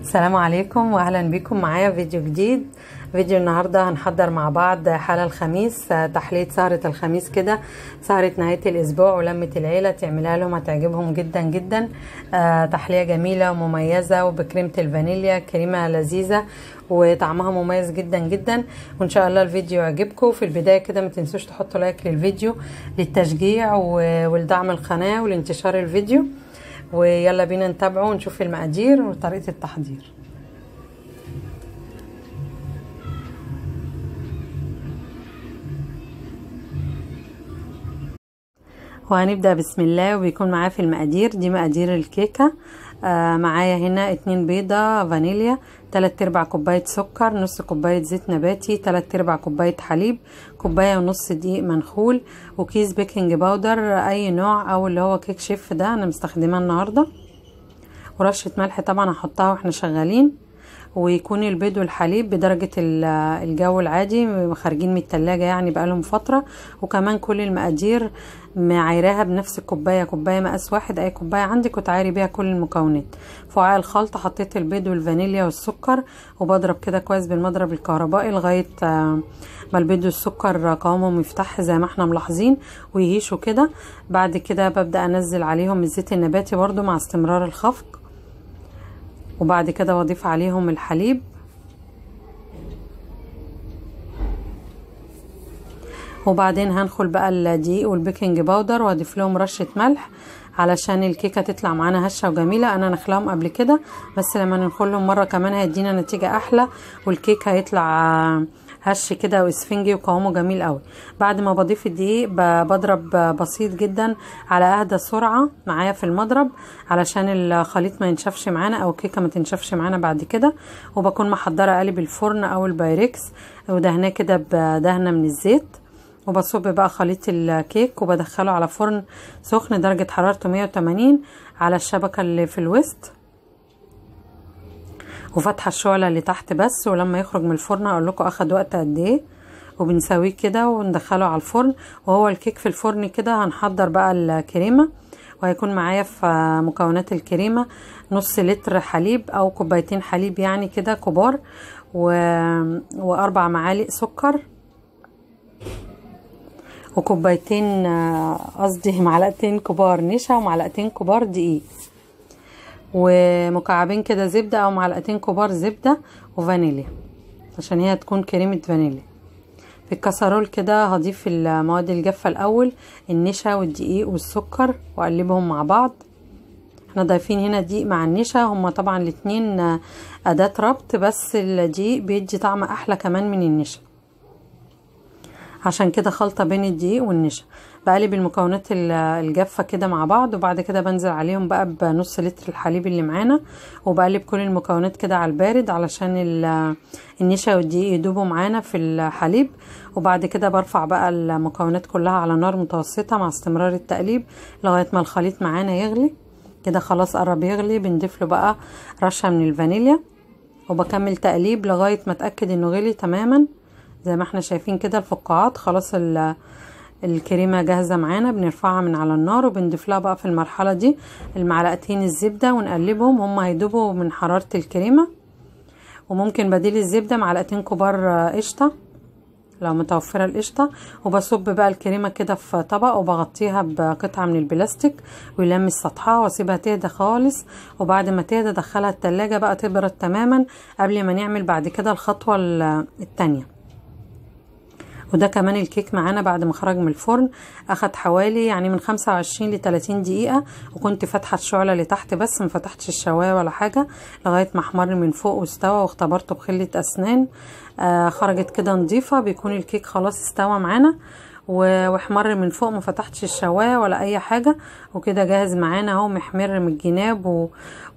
السلام عليكم واهلا بكم معايا فيديو جديد فيديو النهاردة هنحضر مع بعض حالة الخميس تحلية سهرة الخميس كده سهرة نهاية الأسبوع ولمة العيلة تعملها لهم هتعجبهم جدا جدا آه تحلية جميلة ومميزة وبكريمة الفانيليا كريمة لذيذة وطعمها مميز جدا جدا وان شاء الله الفيديو يعجبكم في البداية كده ما تنسوش تحطوا لايك للفيديو للتشجيع ولدعم القناة ولانتشار الفيديو ويلا بينا نتابعه ونشوف المقادير وطريقة التحضير وهنبدأ بسم الله وبيكون معاه في المقادير دي مقادير الكيكة آه معايا هنا اتنين بيضة فانيليا تلات ارباع كوباية سكر نص كوباية زيت نباتي تلات ارباع كوباية حليب كوباية ونص دقيق منخول وكيس بيكنج باودر اي نوع او اللي هو كيك شيف ده انا مستخدماه النهاردة ورشة ملح طبعا هحطها واحنا شغالين ويكون البيض والحليب بدرجة الجو العادي خارجين من التلاجة يعني بقالهم فترة وكمان كل المقادير معايراها بنفس الكوبايه كوبايه مقاس واحد اي كوبايه عندك وتعيري بيها كل المكونات في وعاء الخلطه حطيت البيض والفانيليا والسكر وبضرب كده كويس بالمضرب الكهربائي لغايه آه، ما البيض والسكر قوامهم يفتح زي ما احنا ملاحظين ويهيشوا كده بعد كده ببدا انزل عليهم الزيت النباتي برده مع استمرار الخفق وبعد كده بضيف عليهم الحليب وبعدين هنخل بقى الدقيق والبيكنج باودر واضيف لهم رشه ملح علشان الكيكه تطلع معانا هشه وجميله انا نخلهم قبل كده بس لما ننخلهم مره كمان هيدينا نتيجه احلى والكيك هيطلع هش كده واسفنجي وقوامه جميل قوي بعد ما بضيف الدقيق بضرب بسيط جدا على اهدى سرعه معايا في المضرب علشان الخليط ما ينشفش معانا او الكيكه ما تنشفش معانا بعد كده وبكون محضره قالب الفرن او البايركس ودهناه كده بدهنه من الزيت وبصب بقى خليط الكيك وبدخله على فرن سخن درجة حرارته 180 على الشبكة اللي في الوسط وفتح الشعلة اللي تحت بس ولما يخرج من الفرن اقول لكم اخد وقت قد ايه وبنسويه كده وندخله على الفرن وهو الكيك في الفرن كده هنحضر بقى الكريمة وهيكون معايا في مكونات الكريمة نص لتر حليب او كوبايتين حليب يعني كده كبار و... واربع معالق سكر وكوبايتين آه، قصدي معلقتين كبار نشا ومعلقتين كبار دقيق ومكعبين كده زبدة او معلقتين كبار زبدة وفانيليا عشان هي تكون كريمة فانيليا في الكسرول كده هضيف المواد الجافة الاول النشا والدقيق والسكر واقلبهم مع بعض احنا ضايفين هنا دقيق مع النشا هما طبعا الاتنين آه، اداة ربط بس الدقيق بيدي طعم احلى كمان من النشا عشان كده خلطة بين الدقيق والنشا بقلب المكونات الجافة كده مع بعض وبعد كده بنزل عليهم بقى بنص لتر الحليب اللي معانا وبقلب كل المكونات كده على البارد علشان النشا والدقيق يدوبوا معانا في الحليب وبعد كده برفع بقى المكونات كلها على نار متوسطة مع استمرار التقليب لغاية ما الخليط معانا يغلي كده خلاص قرب يغلي بنضيف له بقى رشة من الفانيليا وبكمل تقليب لغاية ما اتأكد انه غلي تماما زي ما احنا شايفين كده الفقاعات خلاص الكريمه جاهزه معانا بنرفعها من على النار وبنضيف لها بقى في المرحله دي المعلقتين الزبده ونقلبهم هم هيدوبوا من حراره الكريمه وممكن بديل الزبده معلقتين كبار آه، قشطه لو متوفره القشطه وبصب بقى الكريمه كده في طبق وبغطيها بقطعه من البلاستيك ويلمس سطحها واسيبها تهدى خالص وبعد ما تهدى ادخلها التلاجة بقى تبرد تماما قبل ما نعمل بعد كده الخطوه التانية وده كمان الكيك معانا بعد ما خرج من الفرن اخد حوالي يعني من 25 ل 30 دقيقه وكنت فاتحه الشعله لتحت بس ما فتحتش الشوايه ولا حاجه لغايه ما احمر من فوق واستوى واختبرته بخله اسنان آه خرجت كده نظيفه بيكون الكيك خلاص استوى معانا واحمر من فوق ما فتحتش الشوايه ولا اي حاجه وكده جاهز معانا اهو محمر من الجناب و...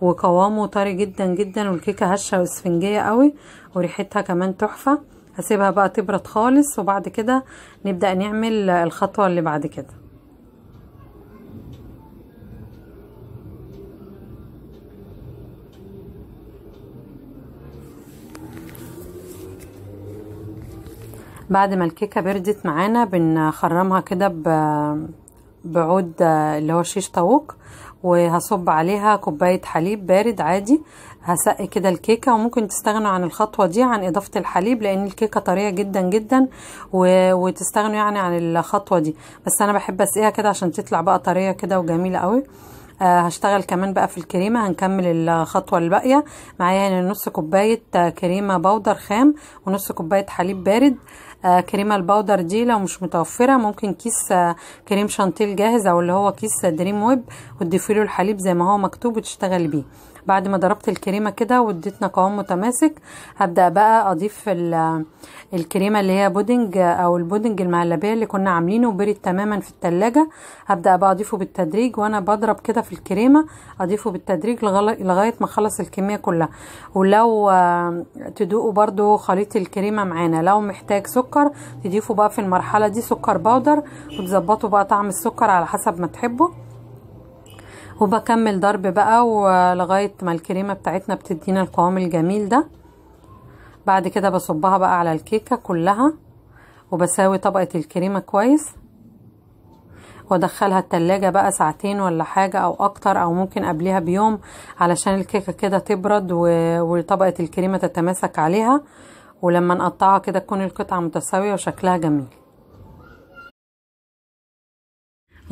وقوامه طري جدا جدا والكيكه هشه واسفنجيه قوي وريحتها كمان تحفه هسيبها بقى تبرد خالص وبعد كده نبدأ نعمل الخطوة اللي بعد كده بعد ما الكيكه بردت معانا بنخرمها كده بعود اللي هو شيش طاووق وهصب عليها كوبايه حليب بارد عادي هسقي كده الكيكه وممكن تستغنوا عن الخطوه دي عن اضافه الحليب لان الكيكه طريه جدا جدا و... وتستغنوا يعني عن الخطوه دي بس انا بحب اسقيها كده عشان تطلع بقى طريه كده وجميله قوي آه هشتغل كمان بقى في الكريمه هنكمل الخطوه الباقيه معايا يعني نص كوبايه آه، كريمه بودر خام ونص كوبايه حليب بارد آه كريمه البودر دي لو مش متوفره ممكن كيس آه كريم شانتيل جاهز او اللي هو كيس دريم ويب وتضيفي له الحليب زي ما هو مكتوب وتشتغلي بيه بعد ما ضربت الكريمه كده واديتنا قوام متماسك هبدا بقى اضيف الكريمه اللي هي بودنج او البودنج المعلبيه اللي كنا عاملينه وبرد تماما في التلاجة هبدا بقى اضيفه بالتدريج وانا بضرب كده في الكريمه اضيفه بالتدريج لغايه ما اخلص الكميه كلها ولو آه، تدوقوا برده خليط الكريمه معانا لو محتاج سكر تضيفوا بقى في المرحله دي سكر بودر وتظبطوا بقى طعم السكر على حسب ما تحبوا وبكمل ضرب بقى ولغاية ما الكريمة بتاعتنا بتدينا القوام الجميل ده بعد كده بصبها بقى على الكيكة كلها وبساوي طبقة الكريمة كويس وادخلها التلاجة بقى ساعتين ولا حاجة او اكتر او ممكن قبلها بيوم علشان الكيكة كده تبرد وطبقة الكريمة تتماسك عليها ولما نقطعها كده تكون القطعة متساوية وشكلها جميل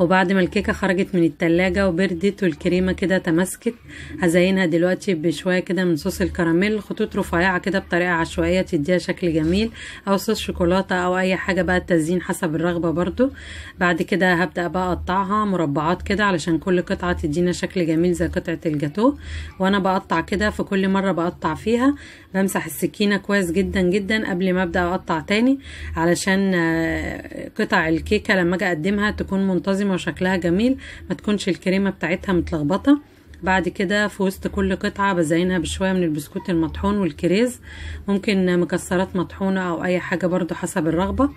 وبعد ما الكيكة خرجت من التلاجة وبردت والكريمة كده تماسكت هزينها دلوقتي بشوية كده من صوص الكراميل خطوط رفيعة كده بطريقة عشوائية تديها شكل جميل أو صوص شوكولاتة أو أي حاجة بقى التزيين حسب الرغبة برضو بعد كده هبدأ بقى أقطعها مربعات كده علشان كل قطعة تدينا شكل جميل زي قطعة الجاتو وأنا بقطع كده في كل مرة بقطع فيها بمسح السكينة كويس جدا جدا قبل ما أبدأ أقطع تاني علشان آه، قطع الكيكة لما أجي أقدمها تكون منتظمة كريمه وشكلها جميل ما تكونش الكريمة بتاعتها متلخبطة بعد كده في وسط كل قطعة بزينها بشوية من البسكوت المطحون والكريز ممكن مكسرات مطحونة او اي حاجة برده حسب الرغبة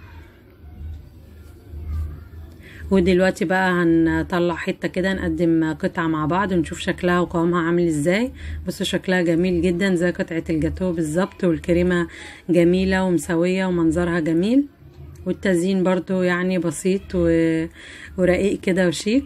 ودلوقتي بقى هنطلع حتة كده نقدم قطعة مع بعض ونشوف شكلها وقوامها عامل ازاي بصوا شكلها جميل جدا زي قطعة الجاتوه بالظبط والكريمة جميلة ومسوية ومنظرها جميل والتزيين برضو يعني بسيط و... ورقيق كده وشيك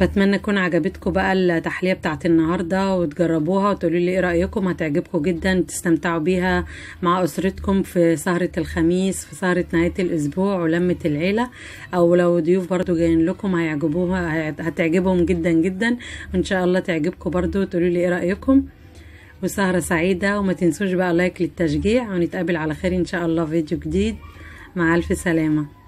بتمنى تكون عجبتكم بقى التحليه بتاعت النهارده وتجربوها وتقولوا لي ايه رايكم هتعجبكم جدا تستمتعوا بيها مع اسرتكم في سهره الخميس في سهره نهايه الاسبوع ولمه العيله او لو ضيوف برضو جايين لكم هيعجبوها هتعجبهم جدا جدا وان شاء الله تعجبكم برضو تقولوا لي ايه رايكم وسهرة سعيدة وما تنسوش بقى لايك للتشجيع ونتقابل على خير إن شاء الله فيديو جديد مع ألف سلامة